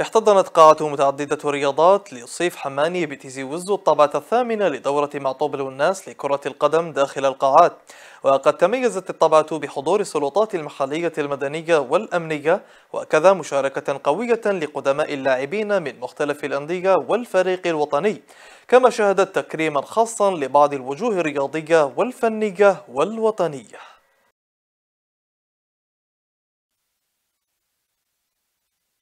احتضنت قاعته متعددة الرياضات لصيف حماني بتيزي وزو الطابعة الثامنة لدورة معطوب الناس لكرة القدم داخل القاعات وقد تميزت الطابعة بحضور السلطات المحلية المدنية والأمنية وكذا مشاركة قوية لقدماء اللاعبين من مختلف الأندية والفريق الوطني كما شهدت تكريما خاصا لبعض الوجوه الرياضية والفنية والوطنية